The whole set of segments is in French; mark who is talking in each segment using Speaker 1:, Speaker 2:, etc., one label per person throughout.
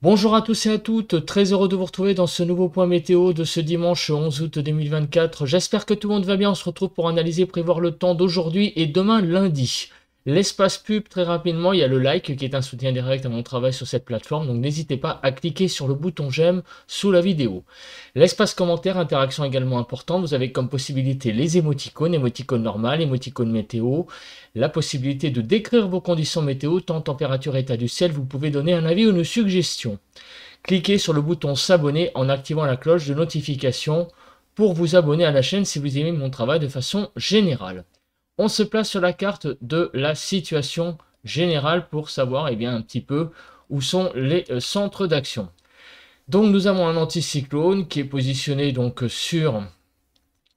Speaker 1: Bonjour à tous et à toutes, très heureux de vous retrouver dans ce nouveau point météo de ce dimanche 11 août 2024. J'espère que tout le monde va bien, on se retrouve pour analyser prévoir le temps d'aujourd'hui et demain lundi. L'espace pub, très rapidement, il y a le like qui est un soutien direct à mon travail sur cette plateforme, donc n'hésitez pas à cliquer sur le bouton j'aime sous la vidéo. L'espace commentaire, interaction également importante, vous avez comme possibilité les émoticônes, émoticônes normales, émoticônes météo, la possibilité de décrire vos conditions météo, temps, température, état du ciel, vous pouvez donner un avis ou une suggestion. Cliquez sur le bouton s'abonner en activant la cloche de notification pour vous abonner à la chaîne si vous aimez mon travail de façon générale on se place sur la carte de la situation générale pour savoir eh bien, un petit peu où sont les euh, centres d'action. Donc nous avons un anticyclone qui est positionné donc sur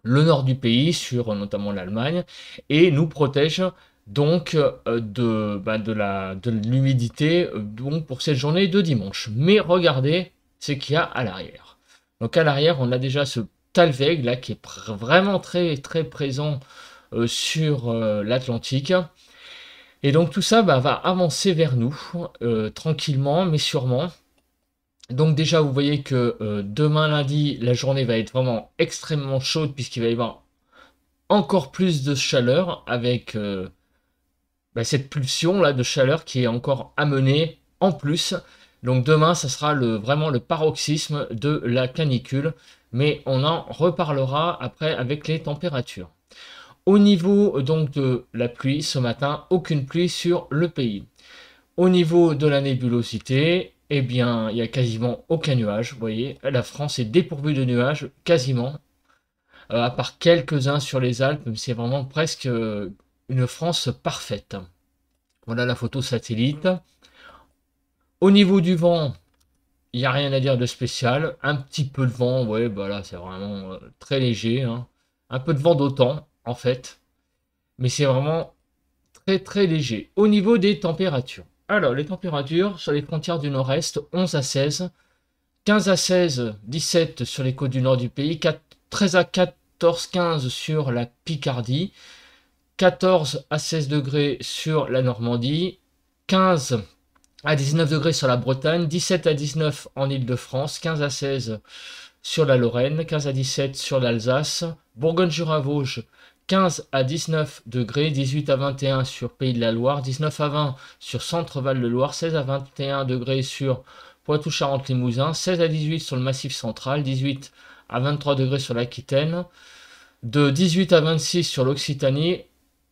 Speaker 1: le nord du pays, sur euh, notamment l'Allemagne, et nous protège donc euh, de, bah, de l'humidité pour cette journée de dimanche. Mais regardez ce qu'il y a à l'arrière. Donc à l'arrière, on a déjà ce Talveg là qui est vraiment très très présent euh, sur euh, l'Atlantique. Et donc tout ça bah, va avancer vers nous, euh, tranquillement mais sûrement. Donc déjà, vous voyez que demain lundi, la journée va être vraiment extrêmement chaude puisqu'il va y avoir encore plus de chaleur avec bah, cette pulsion là de chaleur qui est encore amenée en plus. Donc demain, ça sera le, vraiment le paroxysme de la canicule, mais on en reparlera après avec les températures. Au niveau euh, donc de la pluie ce matin, aucune pluie sur le pays. Au niveau de la nébulosité, eh bien, il n'y a quasiment aucun nuage. Vous voyez, la France est dépourvue de nuages, quasiment. Euh, à part quelques-uns sur les Alpes, c'est vraiment presque euh, une France parfaite. Voilà la photo satellite. Au niveau du vent, il n'y a rien à dire de spécial. Un petit peu de vent, ouais, bah là, c'est vraiment très léger. Hein. Un peu de vent d'autant, en fait. Mais c'est vraiment très très léger. Au niveau des températures. Alors, les températures sur les frontières du nord-est, 11 à 16. 15 à 16, 17 sur les côtes du nord du pays. 13 à 14, 15 sur la Picardie. 14 à 16 degrés sur la Normandie. 15 à 19 degrés sur la Bretagne, 17 à 19 en Île-de-France, 15 à 16 sur la Lorraine, 15 à 17 sur l'Alsace, Bourgogne-Jura-Vosges, 15 à 19 degrés, 18 à 21 sur Pays de la Loire, 19 à 20 sur Centre-Val de Loire, 16 à 21 degrés sur poitou charente limousin 16 à 18 sur le Massif central, 18 à 23 degrés sur l'Aquitaine, de 18 à 26 sur l'Occitanie.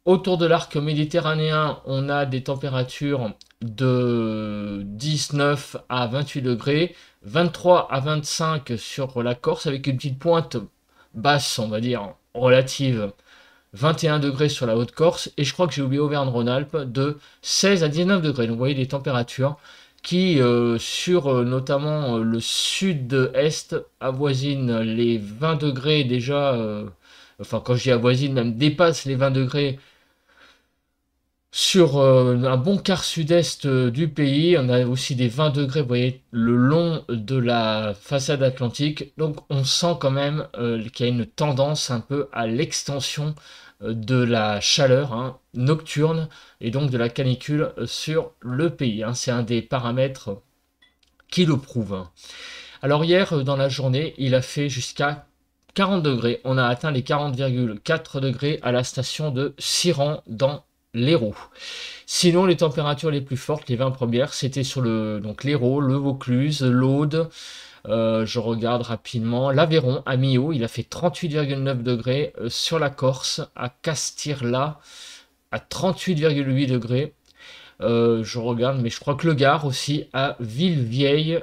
Speaker 1: Autour de l'arc méditerranéen, on a des températures de 19 à 28 degrés, 23 à 25 sur la Corse avec une petite pointe basse, on va dire, relative 21 degrés sur la Haute-Corse, et je crois que j'ai oublié Auvergne-Rhône-Alpes, de 16 à 19 degrés. Donc vous voyez des températures qui, euh, sur euh, notamment euh, le sud-est, avoisinent les 20 degrés déjà, enfin quand je dis avoisine, même dépasse les 20 degrés sur euh, un bon quart sud-est euh, du pays. On a aussi des 20 degrés, voyez, le long de la façade atlantique. Donc on sent quand même euh, qu'il y a une tendance un peu à l'extension de la chaleur hein, nocturne et donc de la canicule sur le pays. Hein. C'est un des paramètres qui le prouve. Hein. Alors hier, dans la journée, il a fait jusqu'à 40 degrés. On a atteint les 40,4 degrés à la station de Siran dans l'Hérault. Sinon, les températures les plus fortes, les 20 premières, c'était sur le donc l'Hérault, le Vaucluse, l'Aude. Euh, je regarde rapidement. L'Aveyron, à Mio, il a fait 38,9 degrés. Euh, sur la Corse, à Castirla, à 38,8 degrés. Euh, je regarde, mais je crois que le Gard aussi, à Villevieille,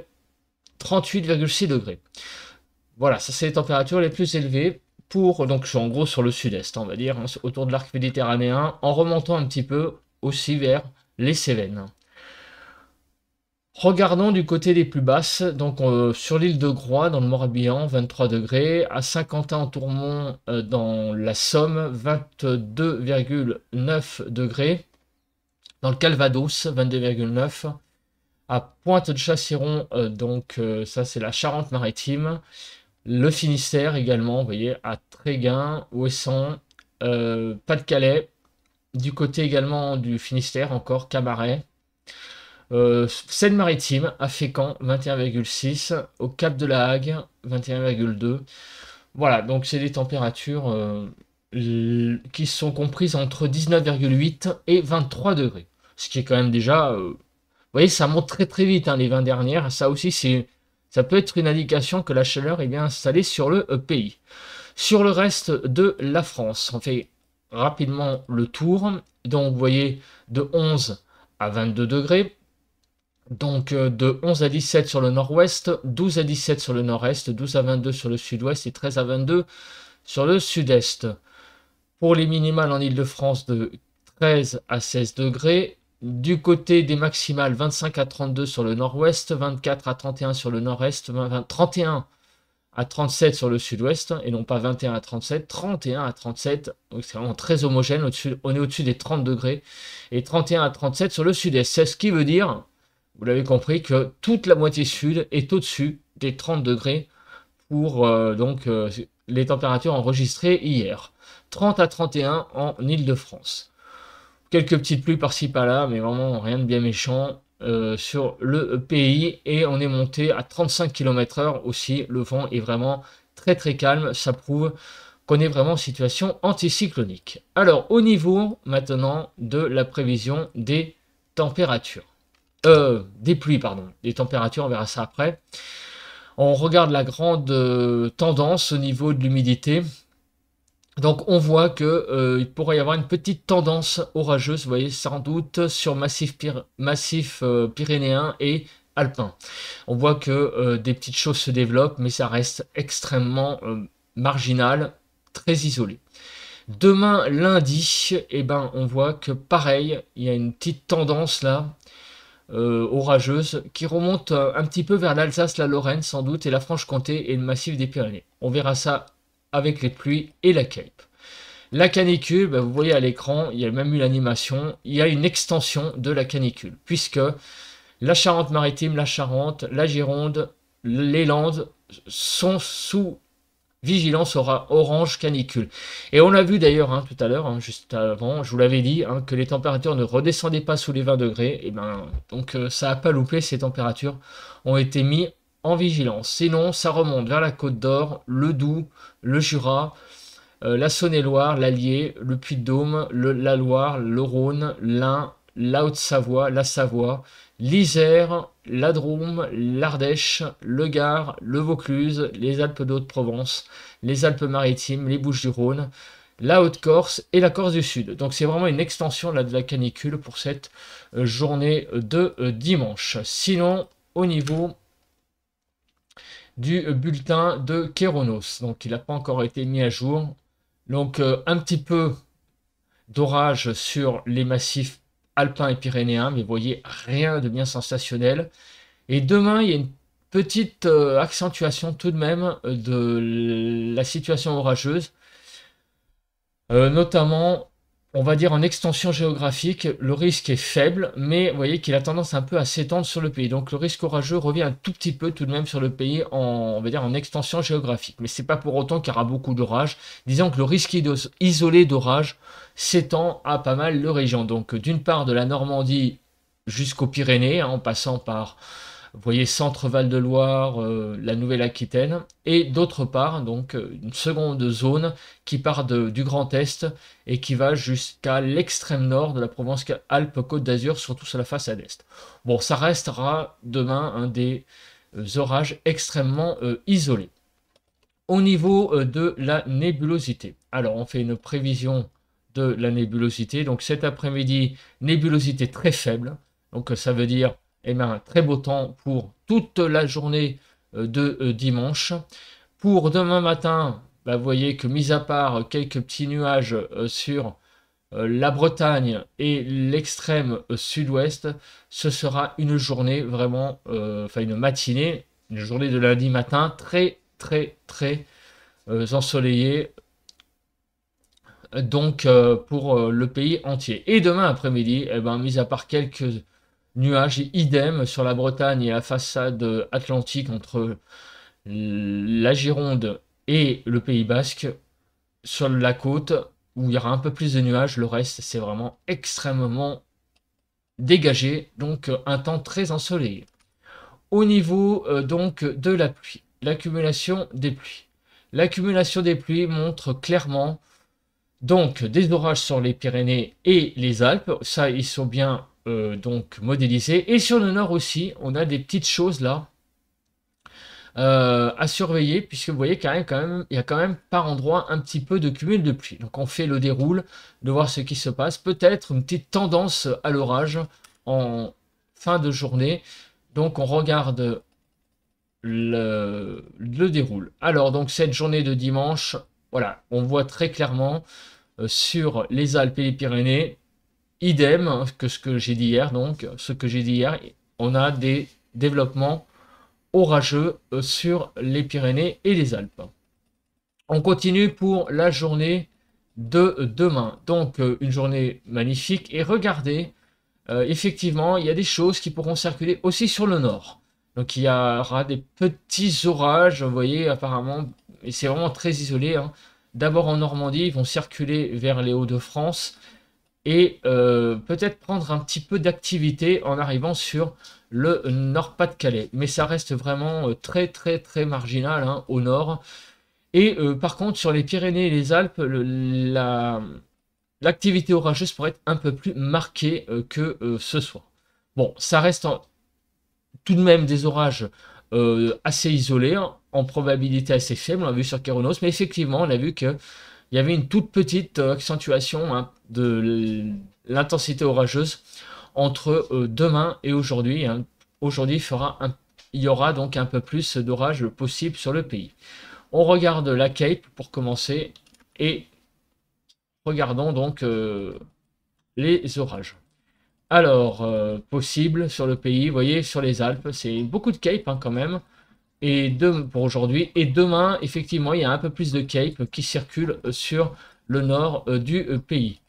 Speaker 1: 38,6 degrés. Voilà, ça c'est les températures les plus élevées pour, donc en gros sur le sud-est, on va dire, hein, autour de l'arc méditerranéen, en remontant un petit peu aussi vers les Cévennes. Regardons du côté des plus basses, donc euh, sur l'île de Groix, dans le Morbihan, 23 degrés, à Saint-Quentin-en-Tourmont, euh, dans la Somme, 22,9 degrés, dans le Calvados, 22,9, à Pointe de Chassiron, euh, donc ça c'est la Charente-Maritime, le Finistère également, vous voyez, à Tréguin, Ouessant, euh, Pas-de-Calais. Du côté également du Finistère, encore Cabaret. Euh, Seine-Maritime, à Fécamp, 21,6. Au Cap de la Hague, 21,2. Voilà, donc c'est des températures euh, qui sont comprises entre 19,8 et 23 degrés. Ce qui est quand même déjà... vous voyez, ça monte très très vite hein, les 20 dernières. Ça aussi, c'est ça peut être une indication que la chaleur est bien installée sur le euh, pays. Sur le reste de la France, on fait rapidement le tour. Donc vous voyez de 11 à 22 degrés. Donc euh, de 11 à 17 sur le nord-ouest, 12 à 17 sur le nord-est, 12 à 22 sur le sud-ouest et 13 à 22 sur le sud-est. Pour les minimales en Ile-de-France de 13 à 16 degrés, du côté des maximales, 25 à 32 sur le nord-ouest, 24 à 31 sur le nord-est, 31 à 37 sur le sud-ouest, et non pas 21 à 37, 31 à 37, donc c'est vraiment très homogène, on est au-dessus des 30 degrés, et 31 à 37 sur le sud-est. C'est ce qui veut dire, vous l'avez compris, que toute la moitié sud est au-dessus des 30 degrés pour euh, donc euh, les températures enregistrées hier. 30 à 31 en Île-de-France. Quelques petites pluies par-ci par-là, mais vraiment rien de bien méchant euh, sur le pays. Et on est monté à 35 km/h aussi. Le vent est vraiment très très calme. Ça prouve qu'on est vraiment en situation anticyclonique. Alors au niveau maintenant de la prévision des températures. Euh, des pluies, pardon. Des températures, on verra ça après. On regarde la grande euh, tendance au niveau de l'humidité. Donc on voit qu'il euh, pourrait y avoir une petite tendance orageuse, vous voyez, sans doute sur massif, massif euh, pyrénéen et alpin. On voit que euh, des petites choses se développent, mais ça reste extrêmement marginal, très isolé. Demain, lundi, eh ben, on voit que pareil, il y a une petite tendance là, orageuse, qui remonte un petit peu vers l'Alsace, la Lorraine sans doute, et la Franche-Comté et le massif des Pyrénées. On verra ça avec les pluies et la cape. La canicule, ben, vous voyez à l'écran, il y a même eu l'animation, il y a une extension de la canicule, puisque la Charente-Maritime, la Charente, la Gironde, les Landes sont sous vigilance aura orange canicule. Et on l'a vu d'ailleurs hein, tout à l'heure, hein, juste avant, je vous l'avais dit, hein, que les températures ne redescendaient pas sous les 20 degrés. Et ben, donc euh, ça n'a pas loupé, ces températures ont été mises en vigilance. Sinon, ça remonte vers la Côte d'Or, le Doubs, le Jura, euh, la Saône-et-Loire, l'Allier, le Puy-de-Dôme, la Loire, le Rhône, l'Ain, la Haute-Savoie, la Savoie, l'Isère, la Drôme, l'Ardèche, le Gard, le Vaucluse, les Alpes d'Haute-Provence, les Alpes-Maritimes, les Bouches-du-Rhône, la Haute-Corse et la Corse du Sud. Donc c'est vraiment une extension de la canicule pour cette euh, journée de euh, dimanche. Sinon, au niveau du bulletin de Kéronos. Donc il n'a pas encore été mis à jour. Donc euh, un petit peu d'orage sur les massifs alpins et pyrénéens, mais vous voyez rien de bien sensationnel. Et demain, il y a une petite euh, accentuation tout de même euh, de la situation orageuse, notamment on va dire en extension géographique, le risque est faible, mais vous voyez qu'il a tendance un peu à s'étendre sur le pays. Donc le risque orageux revient un tout petit peu tout de même sur le pays en, on va dire, en extension géographique. Mais ce n'est pas pour autant qu'il y aura beaucoup d'orages. Disons que le risque isolé d'orage s'étend à pas mal de régions. Donc d'une part de la Normandie jusqu'aux Pyrénées, hein, en passant par vous voyez Centre-Val de Loire, euh, la Nouvelle-Aquitaine, et d'autre part, donc euh, une seconde zone qui part du Grand Est et qui va jusqu'à l'extrême nord de la Provence-Alpes-Côte d'Azur, surtout sur la à l'est. Bon, ça restera demain un des euh, orages extrêmement isolés. Au niveau de la nébulosité, alors on fait une prévision de la nébulosité. Donc cet après-midi, nébulosité très faible. Donc ça veut dire eh très beau temps pour toute la journée euh, de euh, dimanche. Pour demain matin, bah, vous voyez que mis à part quelques petits nuages euh, sur la Bretagne et l'extrême sud-ouest, ce sera une journée vraiment, enfin une matinée, une journée de lundi matin très très très ensoleillée. Donc pour le pays entier. Et demain après-midi, eh ben, mis à part quelques nuages, et idem sur la Bretagne et la façade atlantique entre la Gironde et le Pays Basque. Sur la côte, où il y aura un peu plus de nuages, le reste c'est vraiment extrêmement dégagé, donc euh, un temps très ensoleillé. Au niveau euh, donc de la pluie, l'accumulation des pluies. L'accumulation des pluies montre clairement donc des orages sur les Pyrénées et les Alpes, ça ils sont bien euh, donc modélisé. Et sur le nord aussi, on a des petites choses là euh, à surveiller, puisque vous voyez qu'il y, quand même, il y a quand même par endroit un petit peu de cumul de pluie. Donc on fait le déroule de voir ce qui se passe. Peut-être une petite tendance à l'orage en fin de journée. Donc on regarde le, déroule. Alors donc cette journée de dimanche, voilà, on voit très clairement euh, sur les Alpes et les Pyrénées idem que ce que j'ai dit hier, donc ce que j'ai dit hier, on a des développements orageux euh, sur les Pyrénées et les Alpes. On continue pour la journée de demain. Donc euh, une journée magnifique et regardez, euh, effectivement, il y a des choses qui pourront circuler aussi sur le nord. Donc il y aura des petits orages, vous voyez apparemment, et c'est vraiment très isolé. Hein. D'abord en Normandie, ils vont circuler vers les Hauts-de-France et euh, peut-être prendre un petit peu d'activité en arrivant sur le Nord-Pas-de-Calais. Mais ça reste vraiment euh, très très très marginal hein, au nord. Et euh, par contre, sur les Pyrénées et les Alpes, l'activité orageuse pourrait être un peu plus marquée que ce soit. Bon, ça reste tout de même des orages assez isolés, hein, en probabilité assez faible, on l'a vu sur Kéronos, mais effectivement, on a vu que il y avait une toute petite euh, accentuation hein, de l'intensité orageuse entre euh, demain et aujourd'hui. Hein. Aujourd'hui, il, y aura donc un peu plus d'orages possibles sur le pays. On regarde la Cape pour commencer et regardons donc euh, les orages. Alors, possible sur le pays, vous voyez, sur les Alpes, c'est beaucoup de Cape hein, quand même et de, pour aujourd'hui. Et demain, effectivement, il y a un peu plus de cape qui circule sur le nord euh, du euh, pays.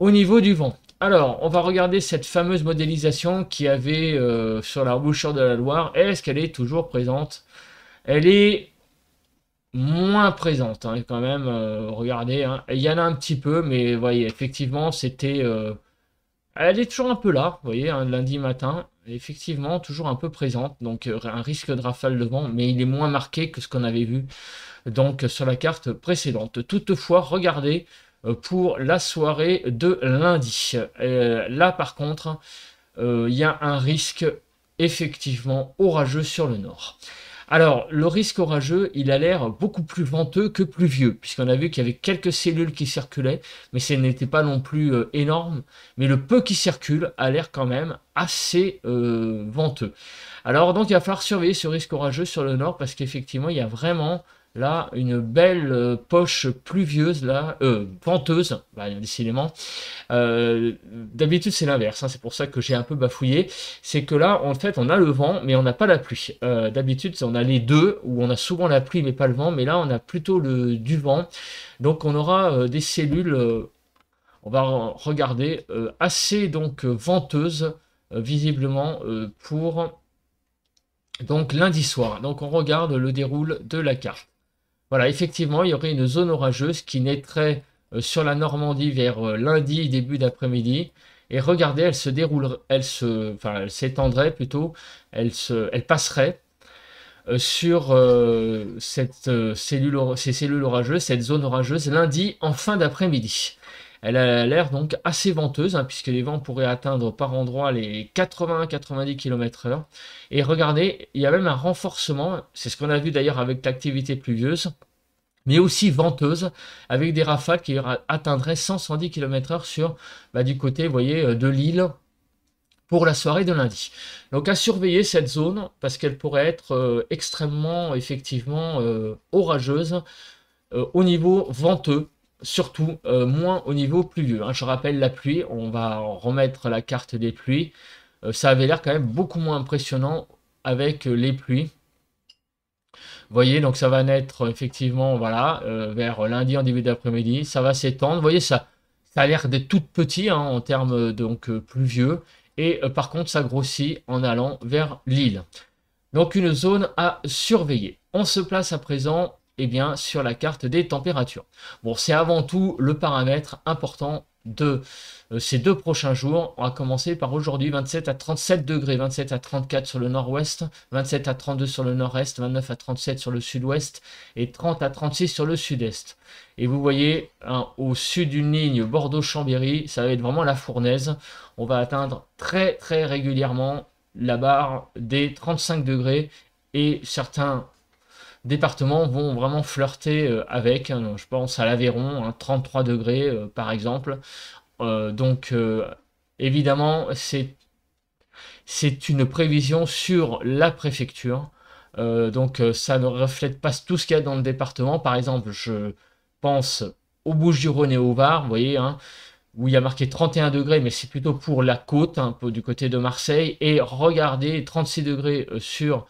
Speaker 1: Au niveau du vent, alors, on va regarder cette fameuse modélisation qui avait euh, sur la bouchure de la Loire. Est-ce qu'elle est toujours présente Elle est moins présente hein, quand même. regardez, hein. il y en a un petit peu, mais voyez, effectivement, c'était. elle est toujours un peu là, vous voyez, hein, lundi matin effectivement toujours un peu présente, donc euh, un risque de rafale de vent, mais il est moins marqué que ce qu'on avait vu donc sur la carte précédente. Toutefois, regardez euh, pour la soirée de lundi. Euh, là par contre, il y a un risque effectivement orageux sur le nord. Alors, le risque orageux, il a l'air beaucoup plus venteux que pluvieux, puisqu'on a vu qu'il y avait quelques cellules qui circulaient, mais ce n'était pas non plus euh, énorme. Mais le peu qui circule a l'air quand même assez euh, venteux. Alors, donc, il va falloir surveiller ce risque orageux sur le nord, parce qu'effectivement, il y a vraiment Là, une belle euh, poche pluvieuse, là, euh, venteuse, bah, décidément. Euh, d'habitude, c'est l'inverse, hein, c'est pour ça que j'ai un peu bafouillé. C'est que là, en fait, on a le vent, mais on n'a pas la pluie. D'habitude, on a les deux, où on a souvent la pluie, mais pas le vent, mais là, on a plutôt le, du vent. Donc, on aura des cellules, on va regarder, assez donc venteuses, visiblement, pour donc lundi soir. Donc on regarde le déroule de la carte. Voilà, effectivement, il y aurait une zone orageuse qui naîtrait euh, sur la Normandie vers euh, lundi, début d'après-midi. Et regardez, elle se déroulerait, elle se, enfin, elle s'étendrait plutôt, elle se, elle passerait euh, sur cette cellule, ces cellules orageuses, cette zone orageuse lundi en fin d'après-midi. Elle a l'air donc assez venteuse, hein, puisque les vents pourraient atteindre par endroits les 80-90 km/h. Et regardez, il y a même un renforcement, c'est ce qu'on a vu d'ailleurs avec l'activité pluvieuse, mais aussi venteuse, avec des rafales qui atteindraient 110 km/h sur bah, du côté, voyez, euh, de l'île pour la soirée de lundi. Donc à surveiller cette zone parce qu'elle pourrait être euh, extrêmement effectivement euh, orageuse au niveau venteux surtout euh, moins au niveau pluvieux. Hein. Je rappelle la pluie, on va remettre la carte des pluies. Euh, ça avait l'air quand même beaucoup moins impressionnant avec euh, les pluies. Vous voyez, donc ça va naître effectivement, voilà, vers lundi en début d'après-midi. Ça va s'étendre. Vous voyez, ça, ça a l'air d'être tout petit hein, en termes donc pluvieux. Et par contre, ça grossit en allant vers l'île. Donc une zone à surveiller. On se place à présent eh bien, sur la carte des températures. Bon, c'est avant tout le paramètre important de euh, ces deux prochains jours. On va commencer par aujourd'hui 27 à 37 degrés, 27 à 34 sur le nord-ouest, 27 à 32 sur le nord-est, 29 à 37 sur le sud-ouest et 30 à 36 sur le sud-est. Et vous voyez, hein, au sud d'une ligne Bordeaux-Chambéry, ça va être vraiment la fournaise. On va atteindre très très régulièrement la barre des 35 degrés et certains départements vont vraiment flirter euh, avec, hein, je pense à l'Aveyron, 33 hein, degrés euh, par exemple. Euh, donc évidemment, c'est, une prévision sur la préfecture. donc ça ne reflète pas tout ce qu'il y a dans le département. Par exemple, je pense aux Bouches-du-Rhône et au Var, vous voyez, hein, où il y a marqué 31 degrés, mais c'est plutôt pour la côte, un peu du côté de Marseille, et regardez 36 degrés sur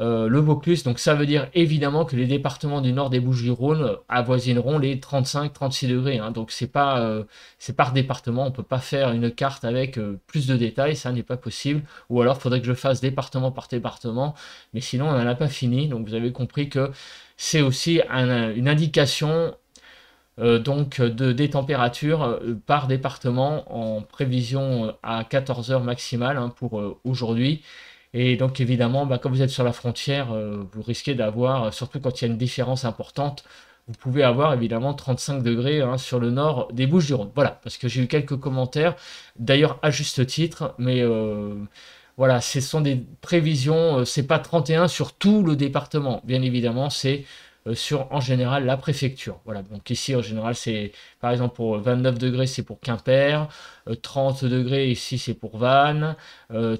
Speaker 1: euh, le Vaucluse. Donc ça veut dire évidemment que les départements du nord des Bouches-du-Rhône avoisineront les 35-36 degrés. Hein. Donc c'est pas euh, c'est par département, on peut pas faire une carte avec euh, plus de détails, ça n'est pas possible. Ou alors faudrait que je fasse département par département, mais sinon on n'en a pas fini. Donc vous avez compris que c'est aussi une indication donc de, des températures par département en prévision à 14 heures maximale hein, pour aujourd'hui. Et donc évidemment, quand bah, vous êtes sur la frontière, euh, vous risquez d'avoir, euh, surtout quand il y a une différence importante, vous pouvez avoir évidemment 35 degrés hein, sur le nord des Bouches du Rhône. Voilà, parce que j'ai eu quelques commentaires, d'ailleurs à juste titre, mais euh, voilà, ce sont des prévisions, c'est pas 31 sur tout le département, bien évidemment, c'est euh, sur en général la préfecture. Voilà, donc ici en général c'est par exemple pour 29 euh, degrés c'est pour Quimper, 30 euh, degrés ici c'est pour Vannes,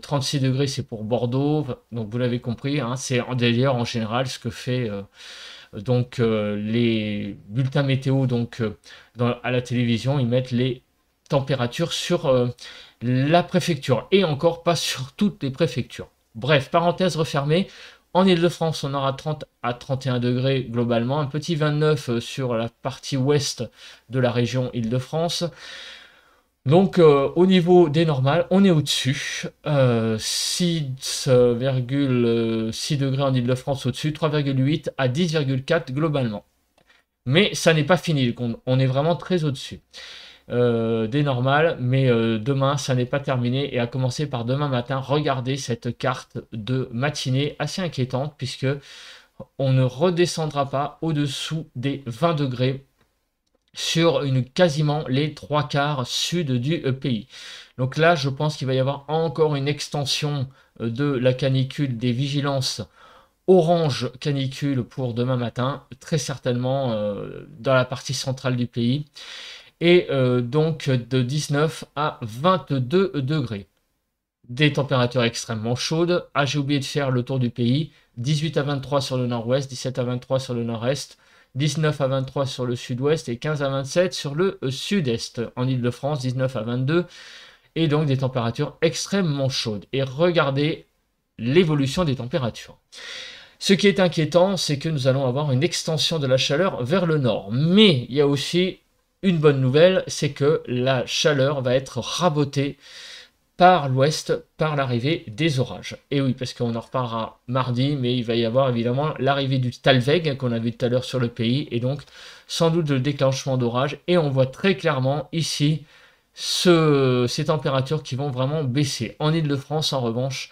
Speaker 1: 36 degrés c'est pour Bordeaux, donc vous l'avez compris, hein, c'est d'ailleurs en général ce que fait donc les bulletins météo donc à la télévision, ils mettent les températures sur la préfecture et encore pas sur toutes les préfectures. Bref, parenthèse refermée, en Ile-de-France, on aura 30 à 31 degrés globalement, un petit 29 euh, sur la partie ouest de la région Ile-de-France. Donc euh, au niveau des normales, on est au-dessus. 6,6 euh, degrés en Ile-de-France au-dessus, 3,8 à 10,4 globalement. Mais ça n'est pas fini, on est vraiment très au-dessus. Euh, des normales, mais euh, demain, ça n'est pas terminé. Et à commencer par demain matin, regardez cette carte de matinée assez inquiétante, puisque on ne redescendra pas au-dessous des 20 degrés sur une, quasiment les trois quarts sud du euh, pays. Donc là, je pense qu'il va y avoir encore une extension de la canicule des vigilances orange canicule pour demain matin, très certainement dans la partie centrale du pays et euh, donc de 19 à 22 degrés. Des températures extrêmement chaudes. Ah, j'ai oublié de faire le tour du pays. 18 à 23 sur le nord-ouest, 17 à 23 sur le nord-est, 19 à 23 sur le sud-ouest et 15 à 27 sur le euh, sud-est. En Ile-de-France, 19 à 22. Et donc des températures extrêmement chaudes. Et regardez l'évolution des températures. Ce qui est inquiétant, c'est que nous allons avoir une extension de la chaleur vers le nord. Mais il y a aussi une bonne nouvelle, c'est que la chaleur va être rabotée par l'ouest, par l'arrivée des orages. Et oui, parce qu'on en reparlera mardi, mais il va y avoir évidemment l'arrivée du Talveg qu'on a vu tout à l'heure sur le pays, et donc sans doute le déclenchement d'orages. Et on voit très clairement ici ces températures qui vont vraiment baisser. En Ile-de-France, en revanche,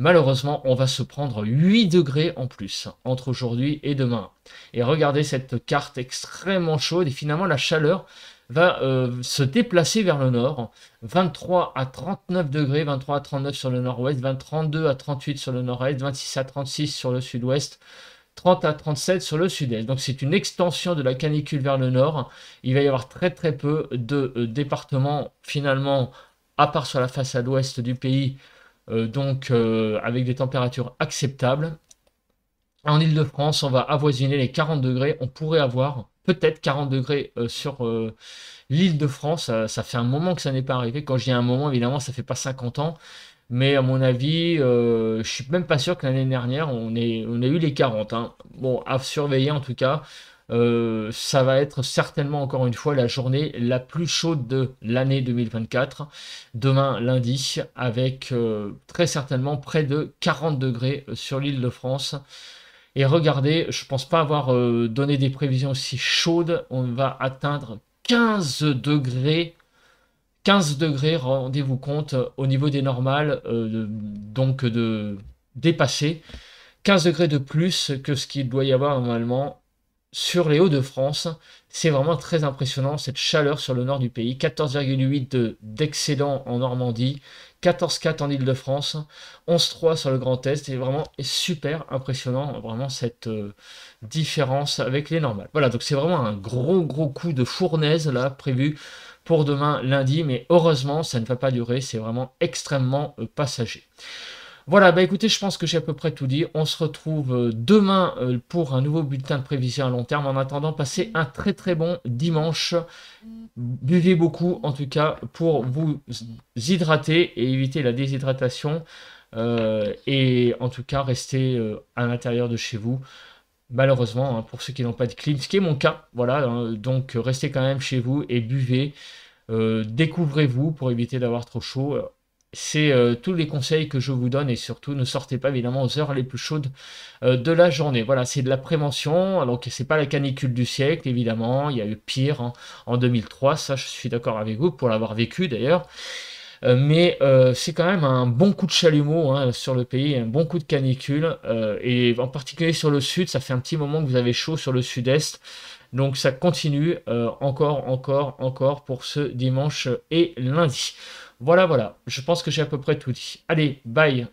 Speaker 1: Malheureusement, on va se prendre 8 degrés en plus entre aujourd'hui et demain. Et regardez cette carte extrêmement chaude et finalement la chaleur va euh, se déplacer vers le nord. 23 à 39 degrés, 23 à 39 sur le nord-ouest, 22 à 38 sur le nord-est, 26 à 36 sur le sud-ouest. 30 à 37 sur le sud-est. Donc c'est une extension de la canicule vers le nord. Il va y avoir très très peu de euh, départements finalement, à part sur la façade ouest du pays, euh, donc euh, avec des températures acceptables. En Ile-de-France, on va avoisiner les 40 degrés. On pourrait avoir peut-être 40 degrés euh, sur l'île de France. Ça, fait un moment que ça n'est pas arrivé. Quand j'ai un moment, évidemment, ça ne fait pas 50 ans. Mais à mon avis, je je suis même pas sûr que l'année dernière, on ait, eu les 40. Hein. Bon, à surveiller en tout cas. Euh, ça va être certainement encore une fois la journée la plus chaude de l'année 2024, demain lundi, avec euh, très certainement près de 40 degrés euh, sur l'île de France. Et regardez, je ne pense pas avoir donné des prévisions aussi chaudes, on va atteindre 15 degrés 15 degrés, rendez-vous compte, au niveau des normales, donc de dépasser 15 degrés de plus que ce qu'il doit y avoir normalement sur les Hauts-de-France. C'est vraiment très impressionnant cette chaleur sur le nord du pays. 14,8 d'excédent en Normandie, 14,4 en Ile-de-France, 11,3 sur le Grand Est. C'est vraiment super impressionnant, vraiment cette euh, différence avec les normales. Voilà, donc c'est vraiment un gros gros coup de fournaise là prévu pour demain lundi, mais heureusement ça ne va pas durer, c'est vraiment extrêmement euh, passager. Voilà, bah écoutez, je pense que j'ai à peu près tout dit. On se retrouve euh, demain euh, pour un nouveau bulletin de prévision à long terme. En attendant, passez un très très bon dimanche. Buvez beaucoup, en tout cas, pour vous hydrater et éviter la déshydratation. Euh, et en tout cas, restez à l'intérieur de chez vous. Malheureusement, hein, pour ceux qui n'ont pas de clim, ce qui est mon cas, voilà. Hein. donc, restez quand même chez vous et buvez. découvrez-vous pour éviter d'avoir trop chaud c'est euh, tous les conseils que je vous donne et surtout ne sortez pas évidemment aux heures les plus chaudes euh, de la journée. Voilà, c'est de la prévention. Alors c'est pas la canicule du siècle évidemment, il y a eu pire hein, en 2003, ça je suis d'accord avec vous pour l'avoir vécu d'ailleurs. Euh, mais c'est quand même un bon coup de chalumeau hein, sur le pays, un bon coup de canicule, et en particulier sur le sud, ça fait un petit moment que vous avez chaud sur le sud-est, donc ça continue encore, encore, encore pour ce dimanche et lundi. Voilà, voilà. Je pense que j'ai à peu près tout dit. Allez, bye.